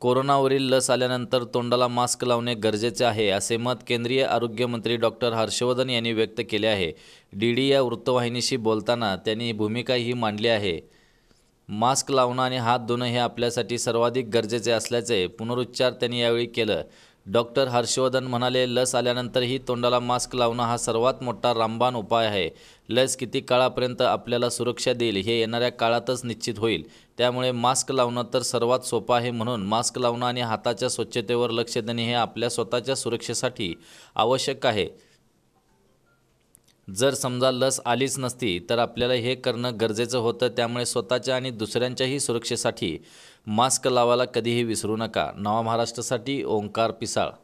कोरोनावरील लस आल्यानंतर तोंडाला मास्क लावणे गरजेचे आहे असे मत केंद्रीय आरोग्यमंत्री डॉक्टर हर्षवर्धन यांनी व्यक्त केले आहे डी डी या वृत्तवाहिनीशी बोलताना त्यांनी भूमिका ही मांडली आहे मास्क लावणं आणि हात धुणं हे आपल्यासाठी सर्वाधिक गरजेचे असल्याचे पुनरुच्चार त्यांनी यावेळी केलं डॉक्टर हर्षवर्धन म्हणाले लस आल्यानंतरही तोंडाला मास्क लावणं हा सर्वात मोठा रामबाण उपाय आहे लस किती काळापर्यंत आपल्याला सुरक्षा देईल हे येणाऱ्या काळातच निश्चित होईल त्यामुळे मास्क लावणं तर सर्वात सोपं आहे म्हणून मास्क लावणं आणि हाताच्या स्वच्छतेवर लक्ष देणे हे आपल्या स्वतःच्या सुरक्षेसाठी आवश्यक आहे जर समजा लस आलीच नसती तर आपल्याला हे करणं गरजेचं होतं त्यामुळे स्वतःच्या आणि दुसऱ्यांच्याही सुरक्षेसाठी मास्क लावायला कधीही विसरू नका नवा महाराष्ट्रासाठी ओंकार पिसाळ